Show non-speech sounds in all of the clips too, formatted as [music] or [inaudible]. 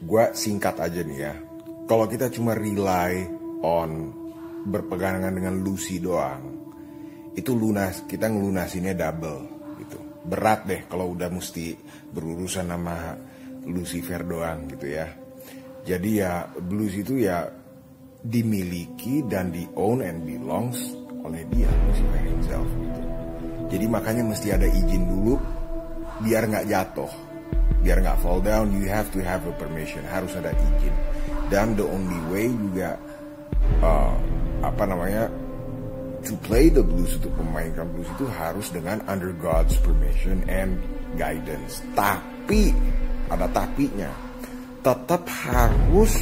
Gue singkat aja nih ya. Kalau kita cuma rely on berpegangan dengan Lucy doang, itu lunas kita ngelunasinnya double gitu. Berat deh kalau udah mesti berurusan sama Lucifer doang gitu ya. Jadi ya blues itu ya dimiliki dan di own and belongs oleh dia Lucifer himself gitu. Jadi makanya mesti ada izin dulu biar nggak jatuh biar nggak fall down you have to have a permission harus ada izin dan the only way juga uh, apa namanya to play the blues untuk memainkan blues itu harus dengan under God's permission and guidance tapi ada tapinya tetap harus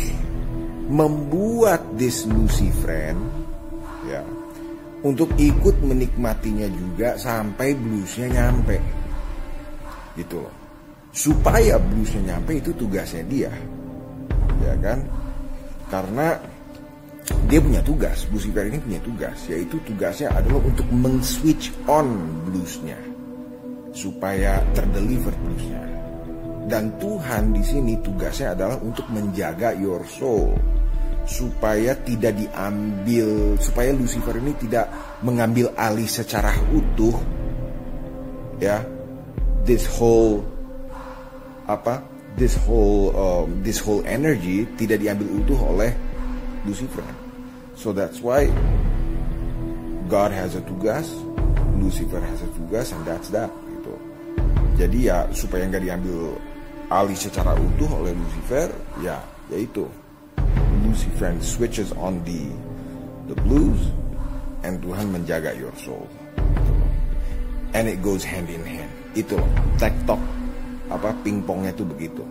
membuat this Lucy friend ya untuk ikut menikmatinya juga sampai bluesnya nyampe gitu loh supaya bluesnya nyampe itu tugasnya dia ya kan karena dia punya tugas blues guitar ini punya tugas yaitu tugasnya adalah untuk men switch on bluesnya supaya terdeliver bluesnya dan Tuhan di sini tugasnya adalah untuk menjaga your soul supaya tidak diambil supaya Lucifer ini tidak mengambil alih secara utuh ya this whole apa this whole um, this whole energy tidak diambil utuh oleh Lucifer. So that's why God has a tugas, Lucifer has a tugas, and that's that. Gitu. Jadi ya supaya nggak diambil alih secara utuh oleh Lucifer, ya yaitu Lucifer switches on the the blues, and Tuhan menjaga your soul. Gitu. And it goes hand in hand. Itu loh, tok apa pingpongnya itu begitu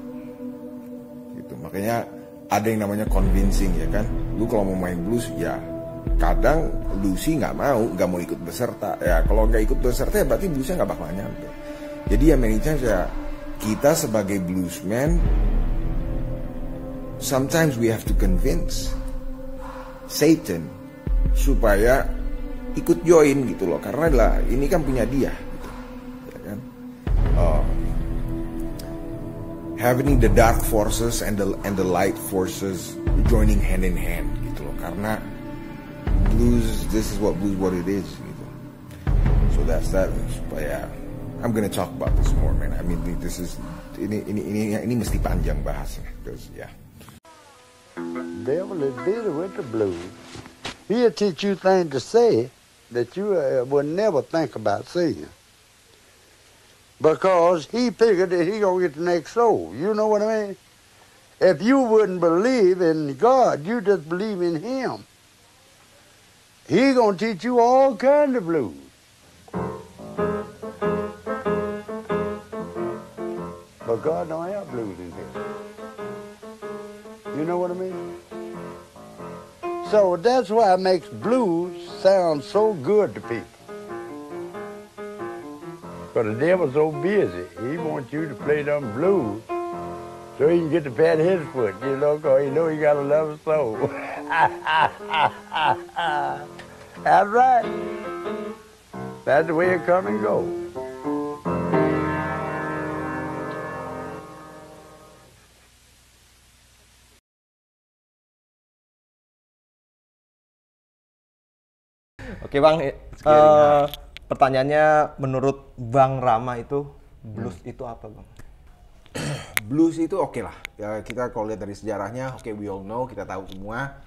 gitu makanya ada yang namanya convincing ya kan lu kalau mau main blues ya kadang Lucy nggak mau nggak mau ikut beserta ya kalau nggak ikut beserta ya berarti bluesnya nggak bakal nyampe jadi ya many times ya kita sebagai bluesman sometimes we have to convince Satan supaya ikut join gitu loh karena lah ini kan punya dia having the dark forces and the and the light forces joining hand in hand gitu loh karena blues this is what blues what it is gitu so that's that yeah, I'm gonna talk about this more man I mean this is ini ini ini ini mesti panjang bahasnya because yeah devil is busy with the blues he'll teach you things to say that you uh, will never think about saying because he figured that he gonna get the next soul. You know what I mean? If you wouldn't believe in God, you just believe in him. He gonna teach you all kind of blues. But God don't have blues in here. You know what I mean? So that's why it makes blues sound so good to people. Because the devil's so busy, he wants you to play them blues so he can get the pat his foot, you know, because he know you got a love soul. [laughs] That's right. That's the way it come and go. Okay, bang, uh, pertanyaannya menurut Bang Rama itu blues hmm. itu apa Bang? [clears throat] blues itu oke okay lah. Ya, kita kalau lihat dari sejarahnya, oke okay, we all know, kita tahu semua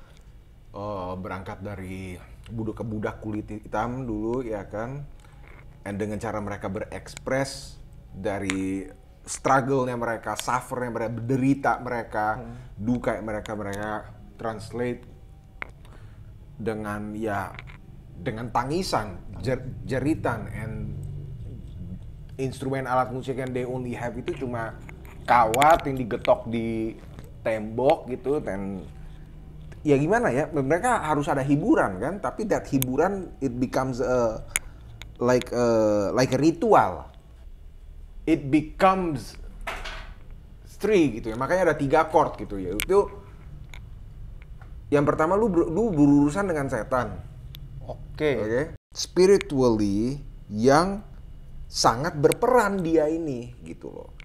uh, berangkat dari budak budak kulit hitam dulu ya kan. dan dengan cara mereka berekspres dari struggle-nya mereka, suffer-nya mereka, berderita mereka, hmm. duka mereka, mereka translate dengan ya dengan tangisan, jer, jeritan, and instrumen alat musik yang they only have itu cuma kawat yang digetok di tembok gitu dan ya gimana ya mereka harus ada hiburan kan tapi that hiburan it becomes a, like a, like a ritual it becomes three gitu ya makanya ada tiga chord gitu ya itu yang pertama lu lu berurusan dengan setan Oke. Okay. Okay? Spiritually yang sangat berperan dia ini gitu loh.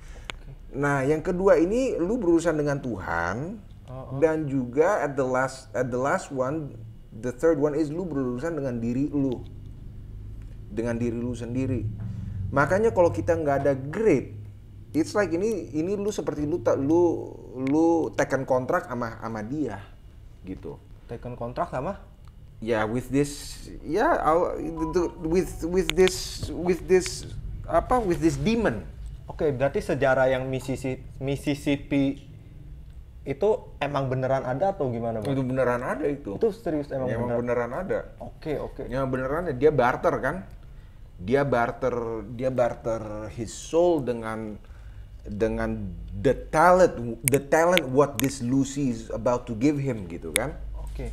Nah, yang kedua ini lu berurusan dengan Tuhan uh -uh. dan juga at the last at the last one, the third one is lu berurusan dengan diri lu. Dengan diri lu sendiri. Makanya kalau kita nggak ada grade, it's like ini ini lu seperti lu tak lu lu tekan kontrak sama sama dia gitu. Tekan kontrak sama ya yeah, with this ya yeah, with with this with this apa with this demon oke okay, berarti sejarah yang Mississippi, Mississippi itu emang beneran ada atau gimana bang? itu beneran ada itu itu serius emang, emang beneran. beneran ada oke okay, oke okay. yang beneran dia barter kan dia barter dia barter his soul dengan dengan the talent the talent what this Lucy is about to give him gitu kan oke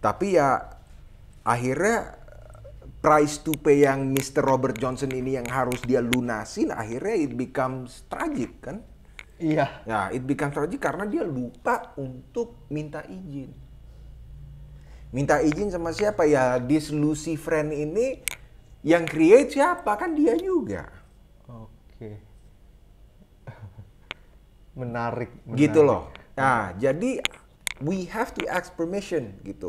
tapi ya akhirnya price to pay yang Mr. Robert Johnson ini yang harus dia lunasin akhirnya it becomes tragic kan? Iya. Nah, it becomes tragic karena dia lupa untuk minta izin. Minta izin sama siapa ya? This Lucy friend ini yang create siapa kan dia juga. Oke. Menarik, [laughs] menarik. Gitu loh. Nah, jadi we have to ask permission gitu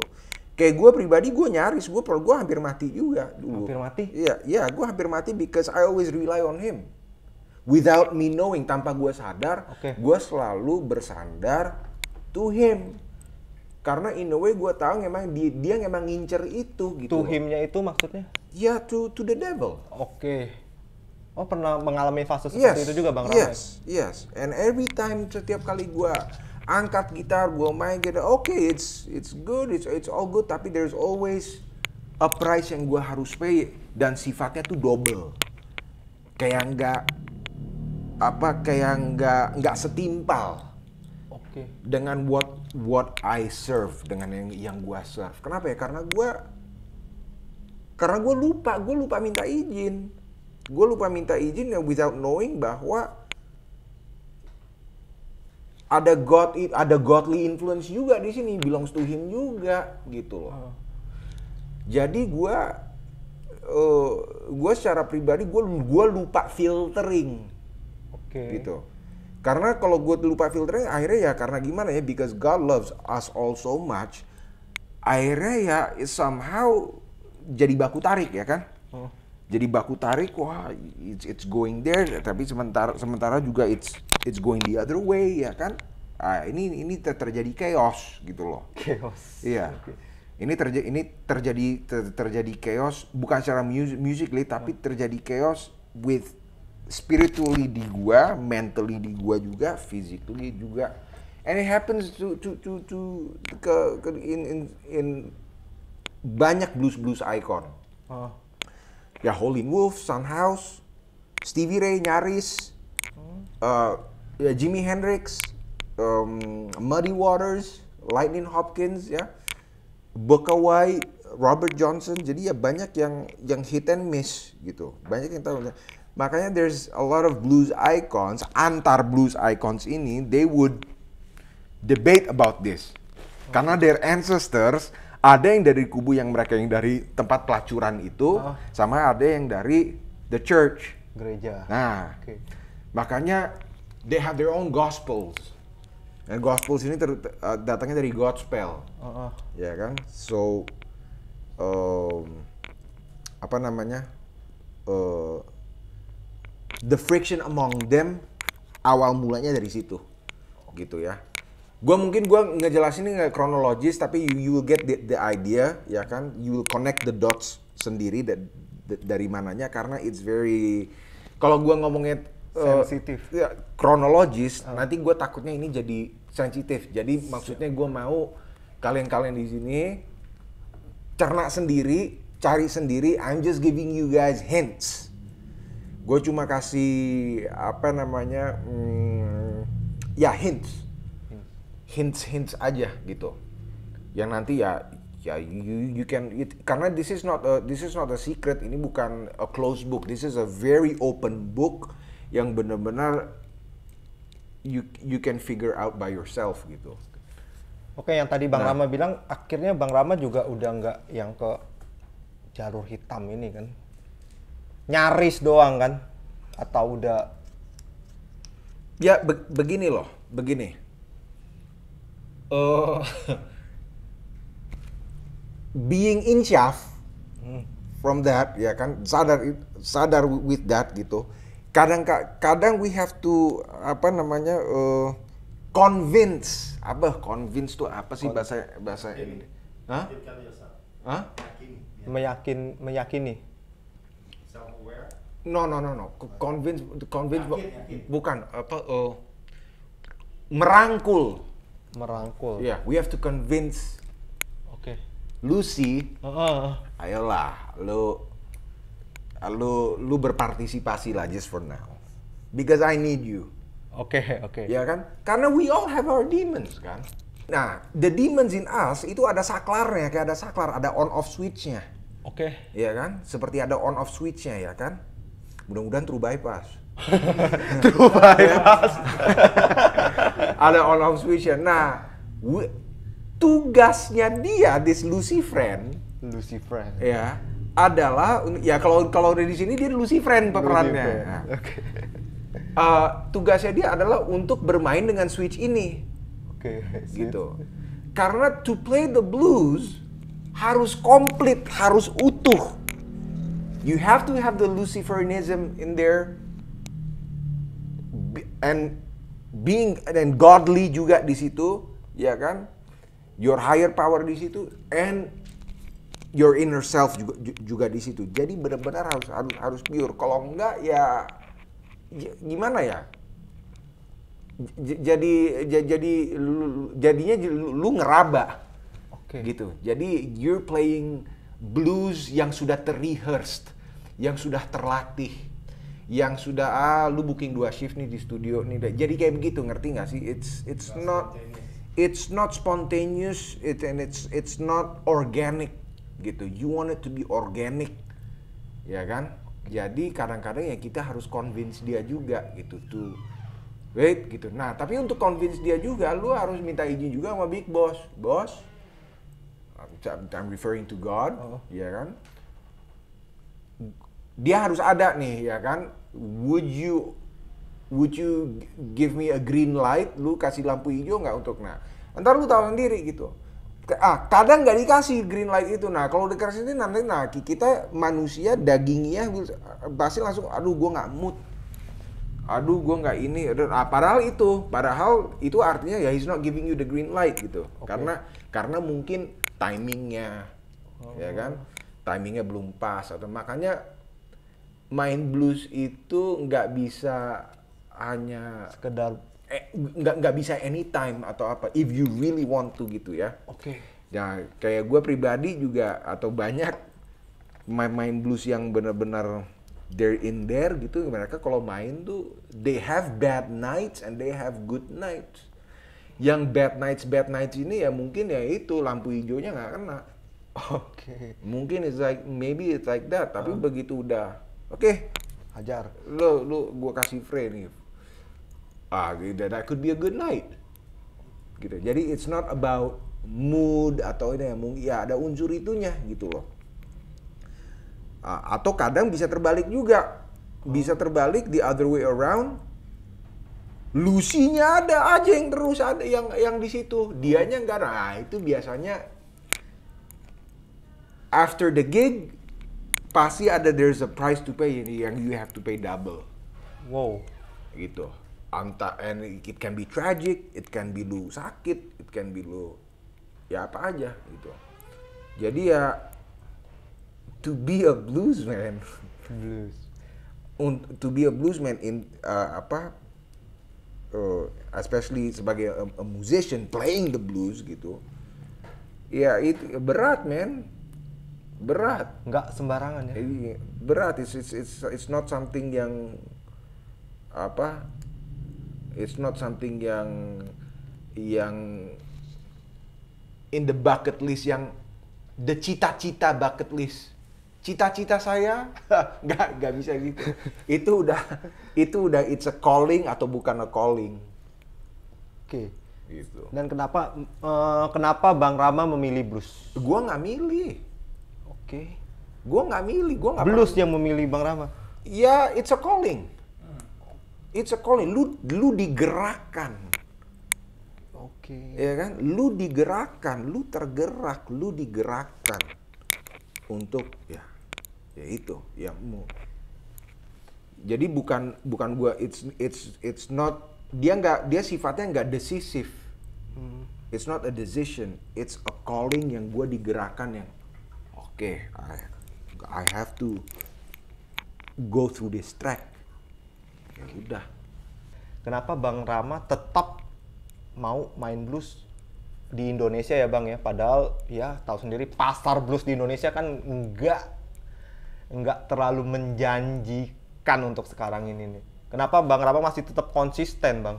kayak gue pribadi gue nyaris gue perlu gue hampir mati juga dulu hampir mati iya iya gue hampir mati because I always rely on him without me knowing tanpa gue sadar okay. gue selalu bersandar to him karena in the way gue tahu memang dia, dia memang ngincer itu gitu to himnya itu maksudnya ya to to the devil oke okay. oh pernah mengalami fase seperti yes. itu juga bang Ramai yes yes and every time setiap kali gue angkat gitar gue main gitar, oke okay, it's it's good it's it's all good tapi there's always a price yang gue harus pay dan sifatnya tuh double kayak nggak apa kayak nggak nggak setimpal okay. dengan what what I serve dengan yang yang gue serve kenapa ya karena gue karena gue lupa gue lupa minta izin gue lupa minta izin yang without knowing bahwa ada god ada godly influence juga di sini belongs to him juga gitu loh. Hmm. Jadi gue uh, gue secara pribadi gue gua lupa filtering. Oke. Okay. Gitu. Karena kalau gue lupa filtering akhirnya ya karena gimana ya because God loves us all so much akhirnya ya somehow jadi baku tarik ya kan. Oh jadi baku tarik wah it's, it's going there tapi sementara sementara juga it's it's going the other way ya kan ah, ini ini ter terjadi chaos gitu loh chaos iya okay. ini terjadi ini terjadi ter terjadi chaos bukan secara music musically tapi hmm. terjadi chaos with spiritually di gua mentally di gua juga physically juga and it happens to to to to ke, ke in in in banyak blues blues icon oh ya Howlin Wolf, House, Stevie Ray nyaris, hmm. uh, ya Jimi Hendrix, um, Muddy Waters, Lightning Hopkins ya, White, Robert Johnson. Jadi ya banyak yang yang hit and miss gitu. Banyak yang tahu. Makanya there's a lot of blues icons antar blues icons ini they would debate about this. Karena hmm. their ancestors ada yang dari kubu yang mereka yang dari tempat pelacuran itu, oh. sama ada yang dari the church. Gereja. Nah, okay. makanya they have their own gospels. Dan nah, gospels ini ter, uh, datangnya dari gospel, oh, oh. ya kan? So, um, apa namanya? Uh, the friction among them awal mulanya dari situ, gitu ya gue mungkin gue ngejelasin ini nggak kronologis tapi you, you will get the, the idea ya kan you will connect the dots sendiri da, da, dari mananya karena it's very kalau gue ngomongnya uh, ya, kronologis oh. nanti gue takutnya ini jadi sensitif jadi maksudnya gue mau kalian-kalian di sini cerna sendiri cari sendiri I'm just giving you guys hints gue cuma kasih apa namanya hmm, ya hints hints hints aja gitu yang nanti ya ya you you can it, karena this is not a, this is not a secret ini bukan a closed book this is a very open book yang benar-benar you you can figure out by yourself gitu Oke, yang tadi Bang nah. Rama bilang, akhirnya Bang Rama juga udah nggak yang ke jalur hitam ini kan, nyaris doang kan, atau udah? Ya be begini loh, begini. Oh. [laughs] Being in chef hmm. from that ya kan sadar sadar with that gitu. Kadang kadang we have to apa namanya uh, convince apa convince tuh apa sih bahasa bahasa ini? Hah? Hah? Ya. Meyakin meyakini. No no no no. Convince convince yakin, yakin. bukan apa uh, merangkul merangkul. Yeah, we have to convince. Oke. Okay. Lucy, uh -uh. ayolah, lu, lu, lu berpartisipasi lah just for now, because I need you. Oke, okay, oke. Okay. Ya kan? Karena we all have our demons kan. Nah, the demons in us itu ada saklarnya, kayak ada saklar, ada on off switch-nya. Oke. Okay. Iya kan? Seperti ada on off switch-nya ya kan? Mudah-mudahan true bypass. [laughs] true bypass. [laughs] Ya kan? ada on off switchnya. Nah, tugasnya dia this Lucy friend, Lucy friend. Ya, adalah ya kalau kalau di sini dia Lucy friend Lucy friend. Nah. Okay. [laughs] Uh, eh, tugasnya dia adalah untuk bermain dengan switch ini. Oke, okay, gitu. Karena to play the blues harus komplit, harus utuh. You have to have the Luciferianism in there and being dan godly juga di situ, ya kan? Your higher power di situ and your inner self juga juga di situ. Jadi benar-benar harus harus harus pure. Kalau enggak ya, ya gimana ya? Jadi jadi jadinya lu ngeraba. Oke. Gitu. Jadi you're playing blues yang sudah terrehearsed, yang sudah terlatih yang sudah ah lu booking dua shift nih di studio nih jadi kayak begitu ngerti nggak sih it's it's not it's not spontaneous it and it's it's not organic gitu you want it to be organic ya kan jadi kadang-kadang ya kita harus convince dia juga gitu tuh wait gitu nah tapi untuk convince dia juga lu harus minta izin juga sama big boss boss I'm referring to God oh. ya kan dia harus ada nih ya kan would you would you give me a green light lu kasih lampu hijau nggak untuk nah ntar lu tahu sendiri gitu ah kadang nggak dikasih green light itu nah kalau dikasih ini nanti nah kita manusia dagingnya pasti langsung aduh gue nggak mood aduh gue nggak ini nah, padahal itu padahal itu artinya ya he's not giving you the green light gitu okay. karena karena mungkin timingnya oh. ya kan timingnya belum pas atau makanya main blues itu nggak bisa hanya sekedar eh, nggak eh, nggak bisa anytime atau apa if you really want to gitu ya oke okay. ya kayak gue pribadi juga atau banyak main-main blues yang benar-benar they're in there gitu mereka kalau main tuh they have bad nights and they have good nights yang bad nights bad nights ini ya mungkin ya itu lampu hijaunya nggak kena oke okay. [laughs] mungkin it's like maybe it's like that tapi uh. begitu udah okay, hajar. Lo, lo, gua kasih free nih. Ah, gitu. that could be a good night. Gitu. Jadi it's not about mood atau ini ya, ya ada unsur itunya gitu loh. Ah, atau kadang bisa terbalik juga. Bisa terbalik the other way around. Lucinya ada aja yang terus ada yang yang di situ, dianya enggak. Nah, itu biasanya after the gig pasti ada there's a price to pay yang you have to pay double. Wow. Gitu. Anta, and it can be tragic, it can be lu sakit, it can be lu ya apa aja gitu. Jadi ya to be a blues man. Blues. Un, to be a blues man in uh, apa uh, especially sebagai a, a musician playing the blues gitu. Ya itu berat man berat nggak sembarangan ya berat it's it's it's, it's not something yang apa it's not something yang yang in the bucket list yang the cita-cita bucket list cita-cita saya [laughs] nggak nggak bisa gitu itu udah itu udah it's a calling atau bukan a calling oke okay. gitu dan kenapa uh, kenapa bang Rama memilih bruce gua nggak milih okay. gue nggak milih gue nggak Blues yang memilih bang Rama ya it's a calling it's a calling lu lu digerakkan oke okay. ya kan lu digerakkan lu tergerak lu digerakkan untuk ya ya itu ya mau jadi bukan bukan gue. it's it's it's not dia nggak dia sifatnya nggak decisive. hmm. it's not a decision it's a calling yang gue digerakkan yang okay, I, I have to go through this track. Ya udah. Kenapa Bang Rama tetap mau main blues di Indonesia ya Bang ya? Padahal ya tahu sendiri pasar blues di Indonesia kan enggak enggak terlalu menjanjikan untuk sekarang ini nih. Kenapa Bang Rama masih tetap konsisten Bang?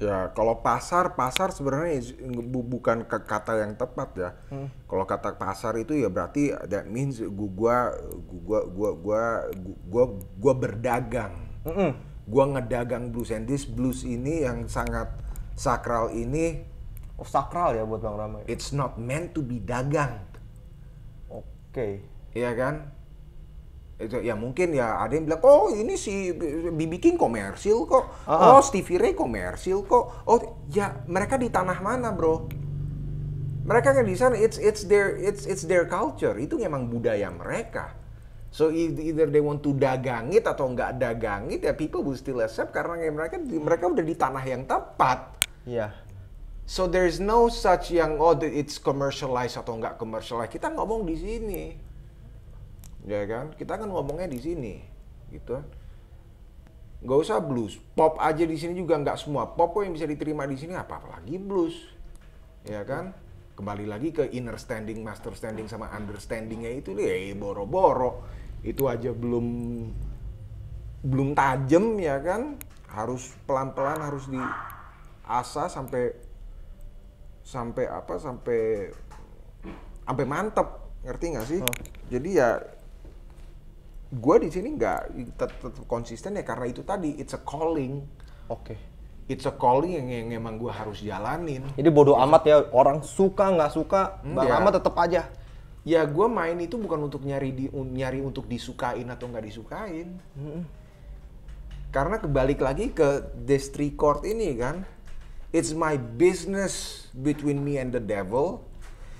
Ya, kalau pasar, pasar sebenarnya bukan kata yang tepat ya. Hmm. Kalau kata pasar itu ya berarti that means gua gua gua gua gua gua, gua berdagang. Mm -mm. Gua ngedagang blues and this blues ini yang sangat sakral ini oh, sakral ya buat Bang Rama. Ya? It's not meant to be dagang. Oke. Okay. Iya kan? ya mungkin ya ada yang bilang oh ini si BB King komersil kok uh-huh. oh Stevie Ray komersil kok oh ya mereka di tanah mana bro mereka kan di sana it's it's their it's it's their culture itu memang budaya mereka so either they want to dagangit atau nggak dagangit ya people will still accept karena mereka mereka udah di tanah yang tepat Ya. yeah. so there's no such yang oh it's commercialized atau nggak commercialized kita ngomong di sini ya kan kita kan ngomongnya di sini gitu kan. nggak usah blues pop aja di sini juga nggak semua pop yang bisa diterima di sini apa apalagi blues ya kan kembali lagi ke inner standing master standing sama understandingnya itu deh ya, boro-boro itu aja belum belum tajam ya kan harus pelan-pelan harus diasah sampai sampai apa sampai sampai mantep ngerti nggak sih oh. jadi ya gue di sini nggak tetap konsisten ya karena itu tadi it's a calling oke okay. it's a calling yang, yang emang gue harus jalanin jadi bodoh amat ya orang suka nggak suka hmm, bang ya. amat tetap aja ya gue main itu bukan untuk nyari di nyari untuk disukain atau nggak disukain hmm. karena kebalik lagi ke this three court ini kan it's my business between me and the devil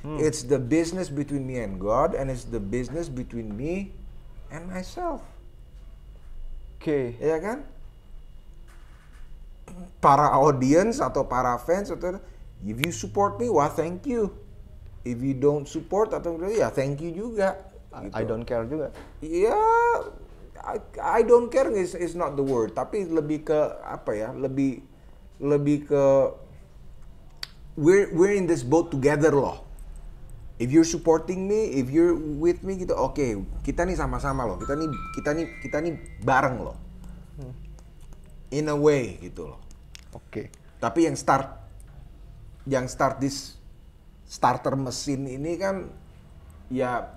hmm. it's the business between me and God and it's the business between me and myself. Oke. Okay. Ya kan? Para audience atau para fans atau if you support me, wah thank you. If you don't support atau ya thank you juga. Gitu. I don't care juga. Iya, yeah, I, I don't care is is not the word, tapi lebih ke apa ya? Lebih lebih ke we're we're in this boat together loh if you're supporting me, if you're with me gitu, oke, okay, kita nih sama-sama loh, kita nih kita nih kita nih bareng loh, hmm. in a way gitu loh. Oke. Okay. Tapi yang start, yang start this starter mesin ini kan, ya,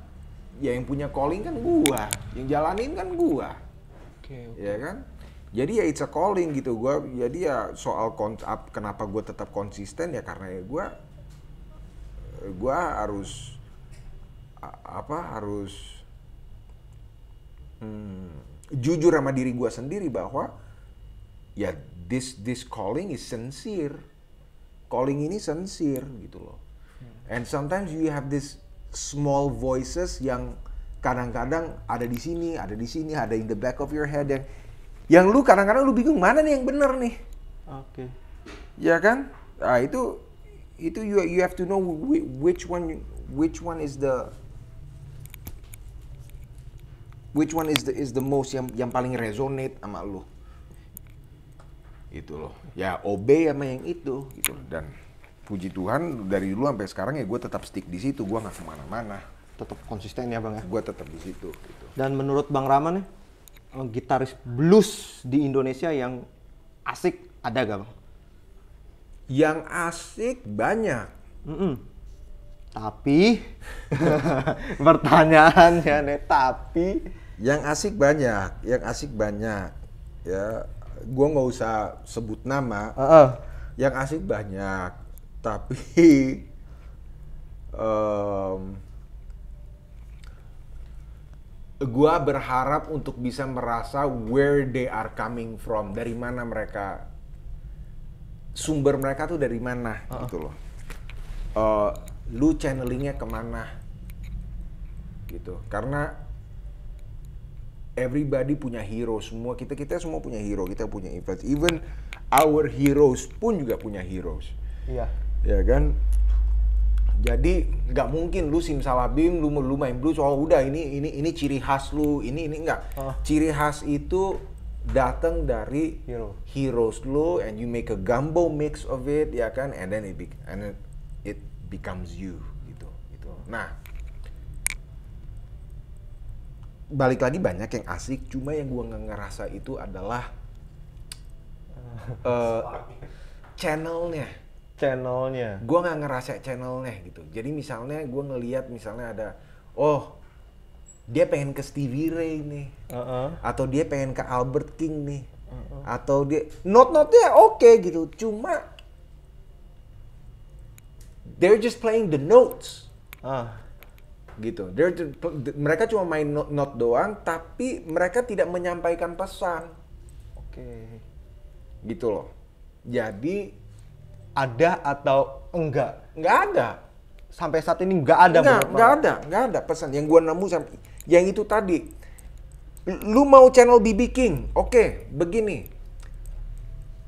ya yang punya calling kan gua, yang jalanin kan gua, okay, okay. ya kan. Jadi ya it's a calling gitu gua. Jadi ya soal kon kenapa gua tetap konsisten ya karena ya gua gue harus apa harus hmm, jujur sama diri gue sendiri bahwa ya this this calling is sincere calling ini sincere gitu loh hmm. and sometimes you have this small voices yang kadang-kadang ada di sini ada di sini ada in the back of your head yang yang lu kadang-kadang lu bingung mana nih yang bener nih oke okay. ya kan nah itu itu you you have to know which one which one is the which one is the is the most yang yang paling resonate sama lo itu loh ya obey sama yang itu gitu dan puji Tuhan dari dulu sampai sekarang ya gue tetap stick di situ gue nggak kemana-mana tetap konsisten ya bang ya gue tetap di situ gitu. dan menurut bang Raman nih eh, gitaris blues di Indonesia yang asik ada gak bang yang asik banyak. Mm -mm. Tapi [laughs] pertanyaannya nih, tapi yang asik banyak, yang asik banyak. Ya, gua nggak usah sebut nama. Uh -uh. Yang asik banyak, tapi um, gua berharap untuk bisa merasa where they are coming from, dari mana mereka sumber mereka tuh dari mana uh -uh. gitu loh. Uh, lu channelingnya kemana gitu. Karena everybody punya hero semua kita kita semua punya hero kita punya influence even our heroes pun juga punya heroes iya ya kan jadi nggak mungkin lu simsalabim lu lu main blues oh udah ini ini ini ciri khas lu ini ini enggak uh. ciri khas itu datang dari Hero. heroes lo and you make a gumbo mix of it ya kan and then it be, and then it becomes you gitu gitu nah balik lagi banyak yang asik cuma yang gua nggak ngerasa itu adalah uh, [laughs] channelnya channelnya gua nggak ngerasa channelnya gitu jadi misalnya gua ngelihat misalnya ada oh dia pengen ke Stevie Ray nih, uh -uh. atau dia pengen ke Albert King nih, uh -uh. atau dia not-notnya oke okay, gitu, cuma they're just playing the notes, uh. gitu. They're just, mereka cuma main not, not doang, tapi mereka tidak menyampaikan pesan. Oke, okay. gitu loh. Jadi ada atau enggak? Enggak ada. Sampai saat ini enggak ada. Enggak, enggak ada, enggak ada pesan yang gua nemu sampai yang itu tadi. Lu mau channel BB King, oke, okay, begini.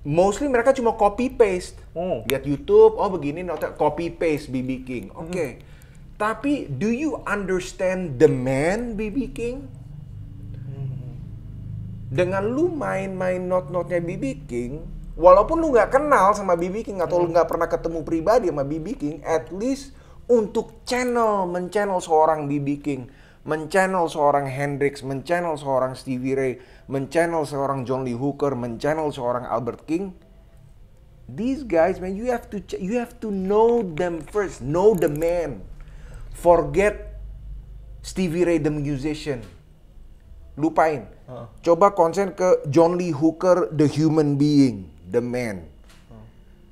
Mostly mereka cuma copy paste. oh. Hmm. Lihat YouTube, oh begini, copy paste BB King, hmm. oke. Okay. Hmm. Tapi do you understand the man BB King? Hmm. Dengan lu main-main not-notnya BB King, walaupun lu nggak kenal sama BB King atau lu nggak pernah ketemu pribadi sama BB King, at least untuk channel men-channel seorang BB King menchannel seorang Hendrix, menchannel seorang Stevie Ray, menchannel seorang John Lee Hooker, menchannel seorang Albert King. These guys, man, you have to you have to know them first, know the man. Forget Stevie Ray the musician. Lupain. Uh Coba konsen ke John Lee Hooker the human being, the man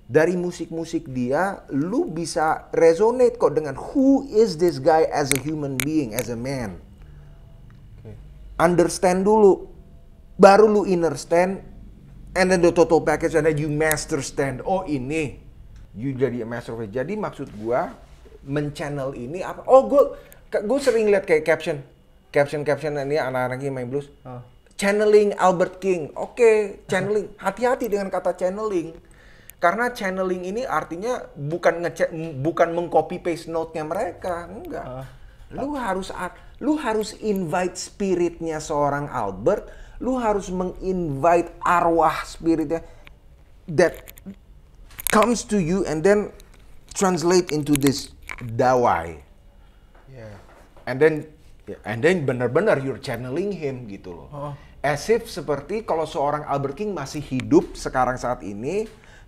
dari musik-musik dia lu bisa resonate kok dengan who is this guy as a human being as a man okay. understand dulu baru lu understand and then the total package and then you master stand oh ini you jadi a master of it. jadi maksud gua men-channel ini apa oh gua gua sering liat kayak caption caption caption ini anak-anak yang main blues oh. channeling Albert King oke okay, channeling hati-hati dengan kata channeling karena channeling ini artinya bukan ngecek bukan mengcopy paste note-nya mereka, enggak. Uh, lu harus lu harus invite spiritnya seorang Albert, lu harus menginvite arwah spiritnya that comes to you and then translate into this dawai. Yeah. And then and then benar-benar you're channeling him gitu loh. uh. As if seperti kalau seorang Albert King masih hidup sekarang saat ini,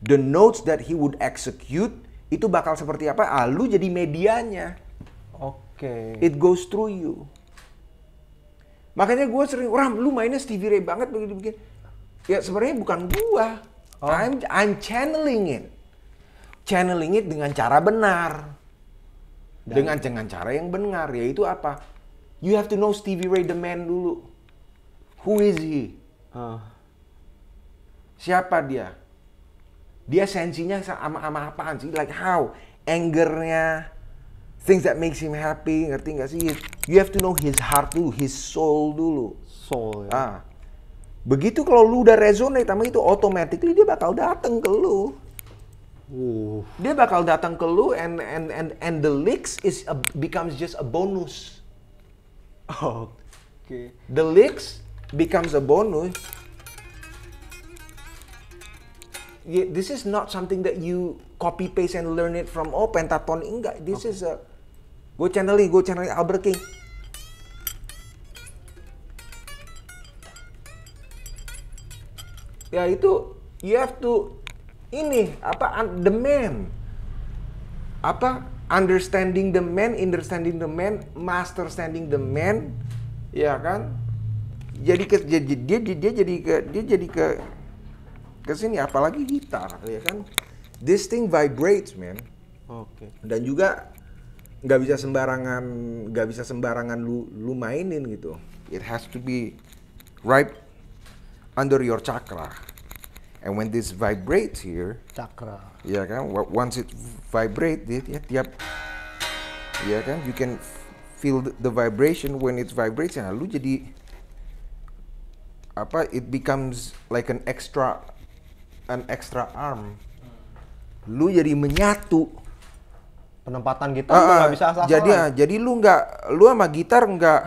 the notes that he would execute itu bakal seperti apa? Ah, lu jadi medianya. Oke. Okay. It goes through you. Makanya gue sering, Ram, lu mainnya Stevie Ray banget begitu begini Ya sebenarnya bukan gue. Oh. I'm I'm channeling it. Channeling it dengan cara benar. Dan. Dengan dengan cara yang benar, yaitu apa? You have to know Stevie Ray the man dulu. Who is he? Uh. Siapa dia? dia sensinya sama sama apaan sih like how angernya things that makes him happy ngerti nggak sih you have to know his heart dulu his soul dulu soul ya. ah begitu kalau lu udah resonate sama itu automatically dia bakal datang ke lu Uh. Dia bakal datang ke lu and and and and the licks is a, becomes just a bonus. [laughs] Oke. Okay. The licks becomes a bonus this is not something that you copy paste and learn it from oh pentaton enggak this okay. is a go channeling go channeling Albert King ya itu you have to ini apa the man apa understanding the man understanding the man master standing the man ya kan jadi ke, dia, dia, dia, dia jadi ke dia jadi ke ke sini apalagi gitar ya kan this thing vibrates man oke okay. dan juga nggak bisa sembarangan nggak bisa sembarangan lu lu mainin gitu it has to be right under your chakra and when this vibrates here chakra ya kan once it vibrate ya tiap ya kan you can feel the vibration when it vibrates nah, lu jadi apa it becomes like an extra an extra arm lu jadi menyatu penempatan gitar, uh, nggak ah. bisa asal jadi uh, jadi lu nggak lu sama gitar nggak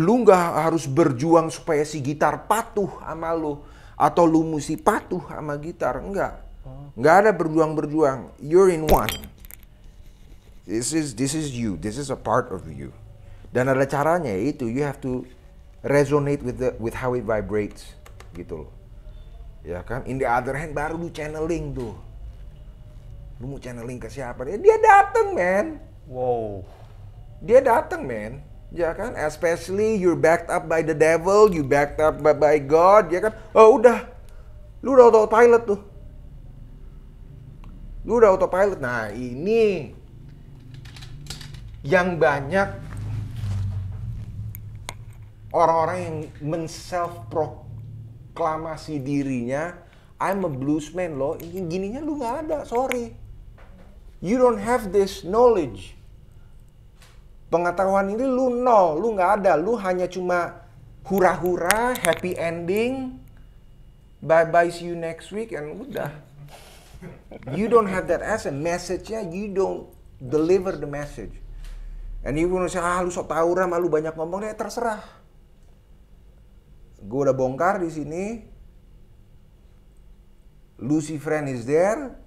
lu nggak harus berjuang supaya si gitar patuh sama lu atau lu mesti patuh sama gitar enggak Enggak oh. ada berjuang berjuang you're in one this is this is you this is a part of you dan ada caranya itu you have to resonate with the with how it vibrates gitu loh ya kan in the other hand baru lu channeling tuh lu mau channeling ke siapa dia ya, dia dateng men wow dia dateng man, ya kan especially you're backed up by the devil you backed up by, by God ya kan oh udah lu udah autopilot tuh lu udah autopilot nah ini yang banyak orang-orang yang men self mendeklamasi dirinya I'm a bluesman loh ini gininya lu nggak ada sorry you don't have this knowledge pengetahuan ini lu nol lu nggak ada lu hanya cuma hura-hura happy ending bye bye see you next week and udah you don't have that as a message ya you don't deliver the message and you wanna say ah lu sok tau malu banyak ngomong ya terserah gue udah bongkar di sini. Lucy friend is there,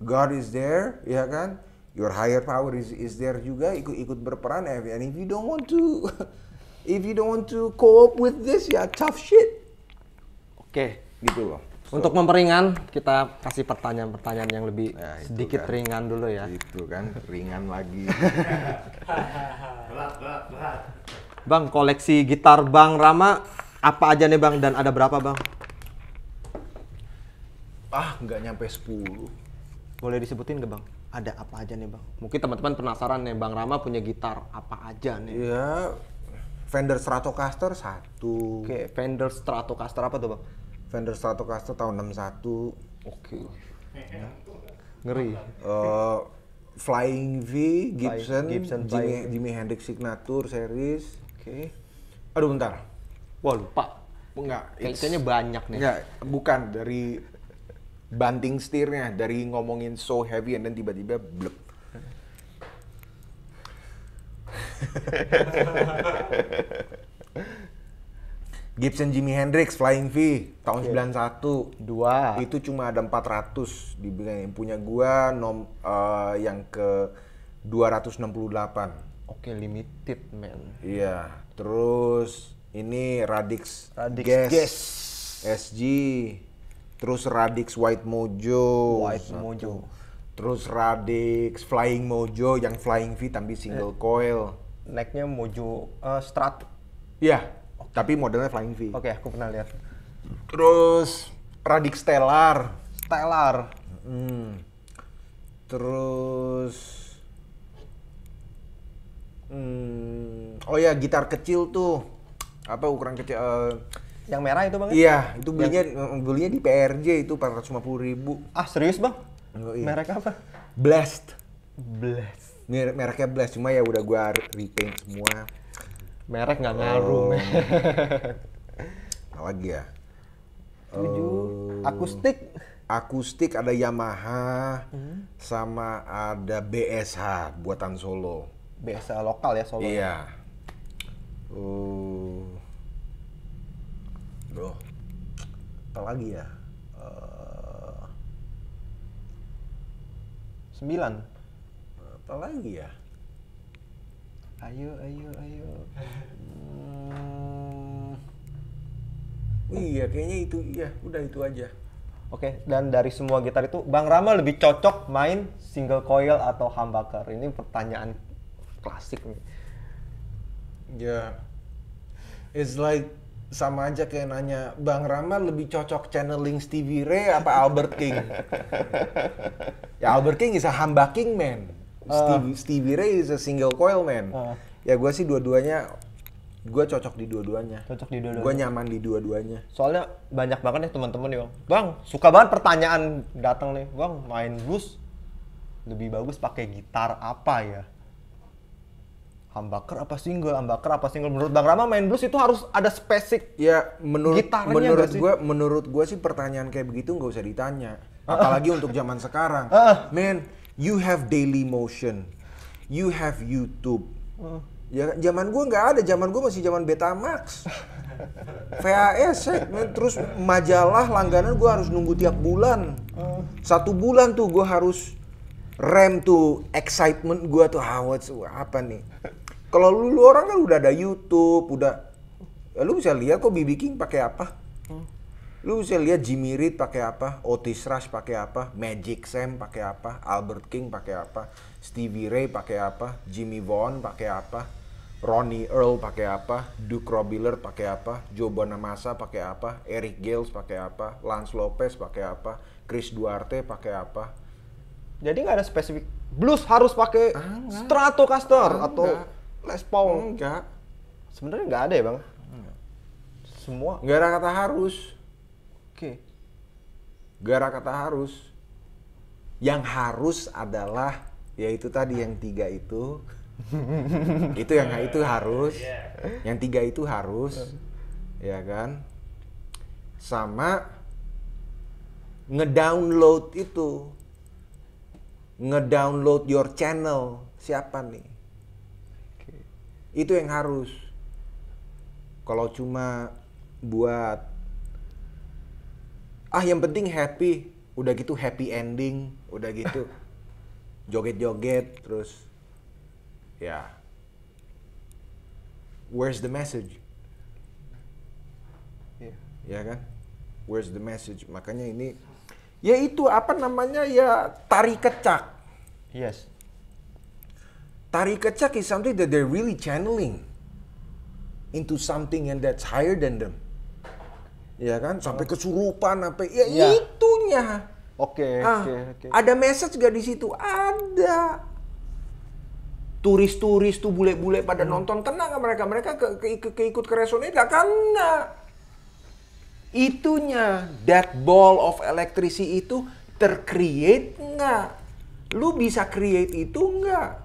God is there, ya kan? Your higher power is, is there juga ikut-ikut berperan. And if you don't want to, [laughs] if you don't want to cope with this, ya tough shit. Oke, okay. gitu loh. So. Untuk memperingan, kita kasih pertanyaan-pertanyaan yang lebih nah, sedikit kan. ringan dulu ya. Itu kan, ringan lagi. [laughs] Bang, koleksi gitar Bang Rama apa aja nih Bang dan ada berapa Bang? Ah, nggak nyampe 10. Boleh disebutin nggak Bang? Ada apa aja nih Bang? Mungkin teman-teman penasaran nih Bang Rama punya gitar apa aja nih? ya Fender Stratocaster satu. Oke, Fender Stratocaster apa tuh Bang? Fender Stratocaster tahun 61. Oke. Ya. Ngeri. Uh, Flying V, Gibson, Gibson Jimmy, Jimmy Hendrix Signature Series. Oke. Aduh bentar. Wah lupa. Enggak. Kaitannya banyak nih. Enggak, bukan dari banting setirnya, dari ngomongin so heavy and then tiba-tiba blep. [laughs] Gibson Jimi Hendrix Flying V tahun okay. 91. Dua. Itu cuma ada 400 dibilang yang punya gua nom uh, yang ke 268. Oke, okay, limited, man. Iya. Terus ini Radix, Radix Guess, Guess. SG, terus Radix White Mojo, White satu. Mojo, terus Radix Flying Mojo yang Flying V tapi single eh, coil. Necknya Mojo uh, Strat. Iya, okay. tapi modelnya Flying V. Oke, okay, aku pernah lihat. Terus Radix Stellar, Stellar. Hmm. Terus hmm, oh ya gitar kecil tuh apa ukuran kecil uh, yang merah itu bang? Iya, itu belinya yang... belinya eh, di PRJ itu 450 ribu. Ah serius bang? Oh, iya. Merek apa? Blast. Blast. Merek mereknya Blast cuma ya udah gua repaint semua. Merek nggak ngaruh. Oh. [laughs] Apa lagi ya? Tujuh. Eh, akustik. Akustik ada Yamaha hmm. sama ada BSH buatan Solo. BSH lokal ya Solo. Ya? Iya. oh bro apa lagi ya uh, sembilan lagi ya ayo ayo ayo hmm. iya kayaknya itu iya udah itu aja Oke, okay, dan dari semua gitar itu, Bang Rama lebih cocok main single coil atau humbucker? Ini pertanyaan klasik nih. Ya, yeah. it's like sama aja kayak nanya Bang Rama lebih cocok channeling Stevie Ray apa Albert King? ya Albert King is a king man. Stevie, uh. Stevie Ray is a single coil man. Uh. Ya gue sih dua-duanya gue cocok di dua-duanya. Cocok di dua-duanya. Gue nyaman di dua-duanya. Soalnya banyak banget nih teman-teman nih bang. Bang suka banget pertanyaan datang nih bang main blues lebih bagus pakai gitar apa ya? humbucker apa single, humbucker apa single. Menurut Bang Rama main blues itu harus ada spesifik. Ya menurut menurut gue menurut gue sih pertanyaan kayak begitu nggak usah ditanya. Ah. Apalagi untuk zaman sekarang. Ah. Man, you have daily motion, you have YouTube. Ah. Ya zaman gue nggak ada, zaman gue masih zaman Betamax. VHS, eh, terus majalah langganan gue harus nunggu tiap bulan. Satu bulan tuh gue harus rem tuh excitement gue tuh ah what's, apa nih kalau lu, lu orang kan udah ada YouTube, udah ya lu bisa lihat kok Bibi King pakai apa. Hmm. Lu bisa lihat Jimmy Reed pakai apa, Otis Rush pakai apa, Magic Sam pakai apa, Albert King pakai apa, Stevie Ray pakai apa, Jimmy Vaughn pakai apa, Ronnie Earl pakai apa, Duke Robiller pakai apa, Joe Bonamassa pakai apa, Eric Gales pakai apa, Lance Lopez pakai apa, Chris Duarte pakai apa. Jadi nggak ada spesifik blues harus pakai ah, Stratocaster atau Les Paul? Enggak. Sebenarnya nggak ada ya bang? Semua? Enggak ada kata harus. Oke. Enggak ada kata harus. Yang harus adalah yaitu tadi yang tiga itu. [laughs] itu yang itu harus. Iya. Yang tiga itu harus. Ya kan? Sama ngedownload itu ngedownload your channel siapa nih itu yang harus kalau cuma buat ah yang penting happy udah gitu happy ending udah gitu [laughs] joget-joget terus ya yeah. where's the message yeah. ya kan where's the message makanya ini ya itu apa namanya ya tari kecak yes Tari Kecak is something that they're really channeling into something and that's higher than them. Ya kan? Sampai oh. kesurupan apa ya, ya. itunya. Oke, okay, ah, oke, okay, Okay. Ada message gak di situ? Ada. Turis-turis tuh bule-bule pada hmm. nonton kena nggak mereka? Mereka ke, ke, ke, keikut ke resonate gak kena. Itunya that ball of electricity itu tercreate nggak? Lu bisa create itu nggak?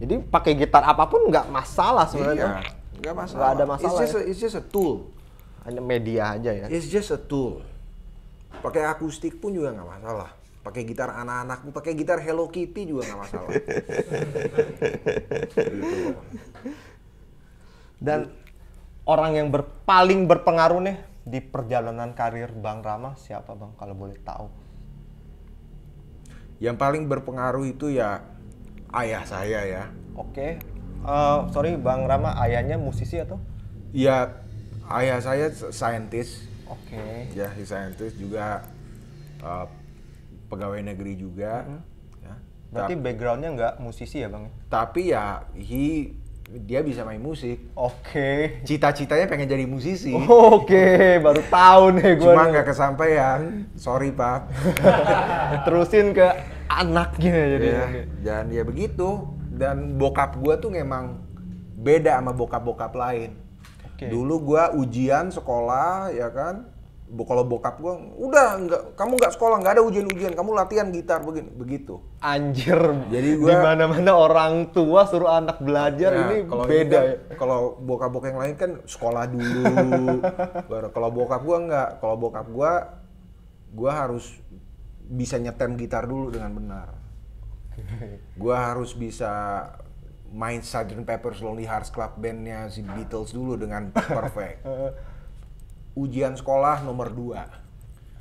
Jadi pakai gitar apapun nggak masalah sebenarnya. Iya, nggak masalah. Gak ada masalah. It's just, ya. a, it's just a tool. Hanya media aja ya. It's just a tool. Pakai akustik pun juga nggak masalah. Pakai gitar anak-anak, pakai gitar Hello Kitty juga nggak masalah. [laughs] Gitu. Dan orang yang ber, paling berpengaruh nih di perjalanan karir Bang Rama siapa Bang kalau boleh tahu? Yang paling berpengaruh itu ya ayah saya ya. Oke. Okay. Uh, eh, sorry Bang Rama, ayahnya musisi atau? Iya, ayah saya scientist. Oke. Okay. Ya, he scientist juga uh, pegawai negeri juga. Mm -hmm. ya. Berarti backgroundnya nggak musisi ya Bang? Tapi ya, he dia bisa main musik. Oke. Okay. Cita-citanya pengen jadi musisi. [laughs] Oke, okay. baru tahun nih gue. Cuma nggak kesampaian. Sorry pak. [laughs] Terusin ke anaknya jadi ya, dan ya begitu dan bokap gue tuh memang beda sama bokap-bokap lain okay. dulu gue ujian sekolah ya kan kalau bokap gue udah nggak kamu nggak sekolah nggak ada ujian-ujian kamu latihan gitar begini begitu anjir jadi gue di mana mana orang tua suruh anak belajar ya, ini kalo beda kan ya. kalau bokap-bokap yang lain kan sekolah dulu [laughs] kalau bokap gue nggak kalau bokap gue gue harus bisa nyetem gitar dulu dengan benar gue harus bisa main Sgt. Pepper's Lonely Hearts Club Bandnya si Beatles dulu dengan perfect [laughs] ujian sekolah nomor 2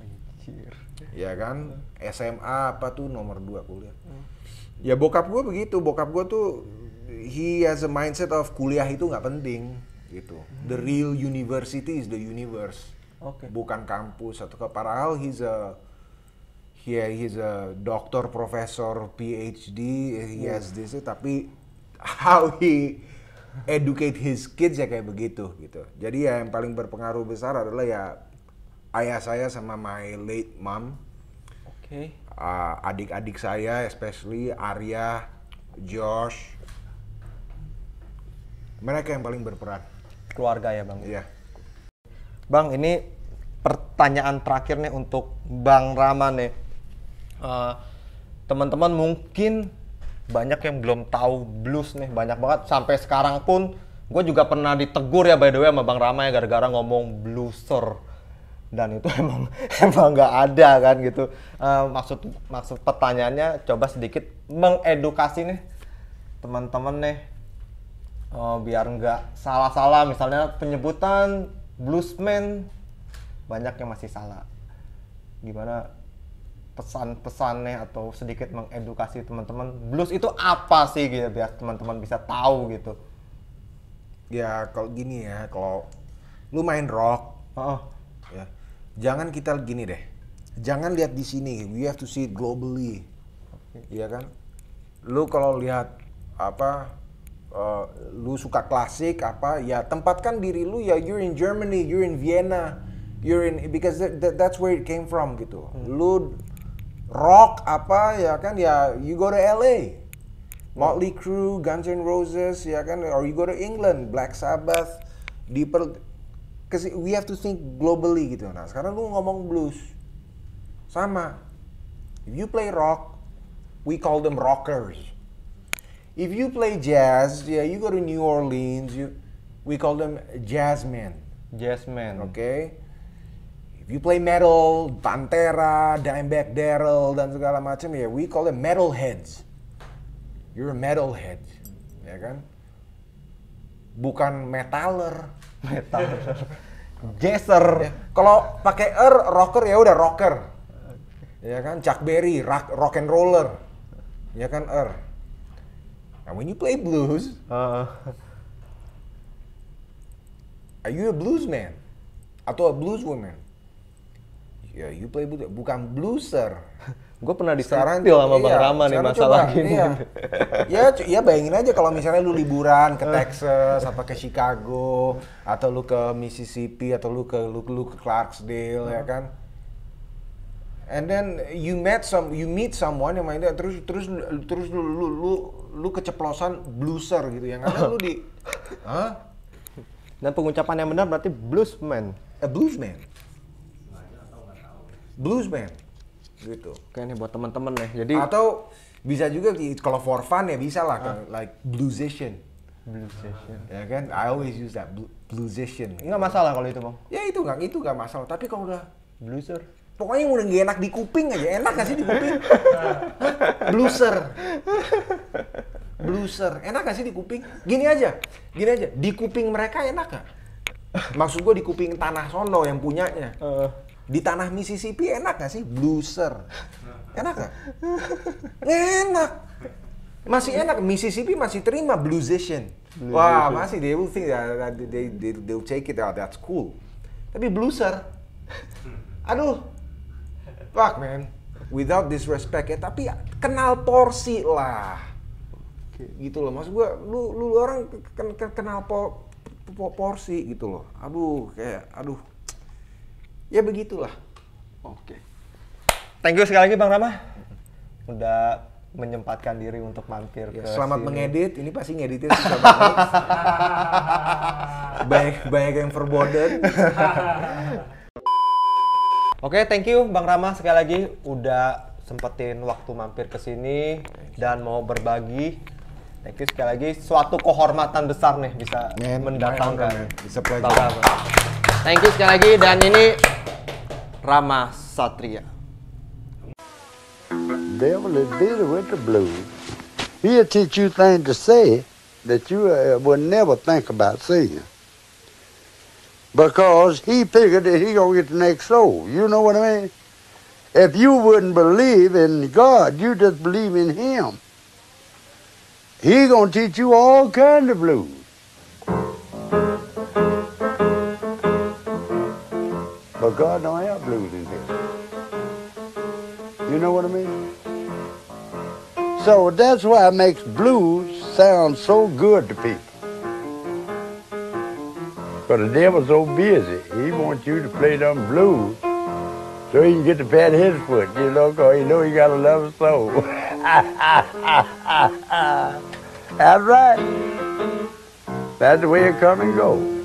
anjir ya kan SMA apa tuh nomor 2 kuliah hmm. ya bokap gue begitu bokap gue tuh he has a mindset of kuliah itu nggak penting gitu the real university is the universe okay. bukan kampus atau ke paralel. he's a he he's a doctor, professor, PhD, he yeah. has hmm. this, tapi how he educate his kids ya kayak begitu gitu. Jadi ya yang paling berpengaruh besar adalah ya ayah saya sama my late mom. Oke. Okay. Uh, adik-adik saya especially Arya, Josh. Mereka yang paling berperan. Keluarga ya, Bang. Iya. Yeah. Bang, ini pertanyaan terakhir nih untuk Bang Rama nih teman eh, teman-teman mungkin banyak yang belum tahu blues nih banyak banget sampai sekarang pun gue juga pernah ditegur ya by the way sama bang Rama ya gara-gara ngomong blueser dan itu [laughs] emang emang nggak ada kan gitu uh, maksud maksud pertanyaannya coba sedikit mengedukasi nih teman-teman nih uh, biar nggak salah-salah misalnya penyebutan bluesman banyak yang masih salah gimana pesan-pesannya atau sedikit mengedukasi teman-teman blues itu apa sih gitu biar teman-teman bisa tahu gitu ya kalau gini ya kalau lu main rock oh. ya jangan kita gini deh jangan lihat di sini we have to see it globally Iya kan lu kalau lihat apa uh, lu suka klasik apa ya tempatkan diri lu ya you're in Germany you're in Vienna you're in because that, that, that's where it came from gitu. Hmm. Lu rock apa ya kan ya you go to LA Motley Crue, Guns N' Roses ya kan or you go to England, Black Sabbath, Deeper kasi we have to think globally gitu. Nah, sekarang lu ngomong blues. Sama. If you play rock, we call them rockers. If you play jazz, yeah, you go to New Orleans, you we call them jazzmen. Jazzmen. Okay? If you play metal, Pantera, Dimebag Daryl dan segala macam ya, we call them metalheads. You're a metalhead, ya kan? Bukan metaler, metal. [laughs] Jazzer. Ya. Kalau pakai er rocker ya udah rocker. Ya kan Chuck Berry, rock, rock and roller. Ya kan er. And when you play blues, uh. are you a blues man atau a blues woman? ya you play blues bukan blueser gue pernah tuh, sama iya, bang Rama nih masalah coba, gini iya. ya ya bayangin aja kalau misalnya lu liburan ke Texas atau ke Chicago atau lu ke Mississippi atau lu ke lu, lu ke Clarksdale ya kan and then you met some you meet someone yang mainnya terus terus terus lu lu lu, lu keceplosan blueser gitu yang ada lu di huh? [laughs] dan pengucapan yang benar berarti bluesman a bluesman blues band gitu. kayaknya buat temen-temen nih Jadi atau bisa juga kalau for fun ya bisa lah, uh. like bluesician. Bluesician. Ya kan, I always use that blu bluesician. Enggak masalah kalau itu bang? Ya itu nggak itu nggak masalah. Tapi kalau udah blueser, pokoknya udah gak enak di kuping aja, enak gak sih di kuping? [laughs] blueser, blueser, enak gak sih di kuping? Gini aja, gini aja, di kuping mereka enak gak? Maksud gue di kuping tanah sono yang punyanya. Uh di tanah Mississippi enak gak sih blueser? Enak gak? enak. Masih enak, Mississippi masih terima bluesation. Wah, wow, masih they will think that they, they, they will take it out, ah, that's cool. Tapi blueser, aduh, fuck man, without disrespect ya, tapi kenal porsi lah. Gitu loh, maksud gua lu, lu orang kenal po porsi gitu loh. Aduh, kayak aduh ya begitulah oke okay. thank you sekali lagi bang Rama udah menyempatkan diri untuk mampir ya, ke selamat sini. mengedit ini pasti ngeditnya susah banget [laughs] banyak banyak yang forbidden [laughs] oke okay, thank you bang Rama sekali lagi udah sempetin waktu mampir ke sini dan mau berbagi Thank you sekali lagi. Suatu kehormatan besar nih bisa man, mendatangkan. Man, man. Bisa pleasure. Thank you sekali lagi dan ini Rama Satria. Devil is busy with the blues. He'll teach you things to say that you uh, would never think about saying. Because he figured that he gonna get the next soul. You know what I mean? If you wouldn't believe in God, you just believe in him. He gonna teach you all kind of blues. But God, no, I have blues in here. You know what I mean? So that's why it makes blues sound so good to people. But the devil's so busy, he wants you to play them blues so he can get the pat his foot, you know, because he know he got a love soul. [laughs] that's right. That's the way it come and go.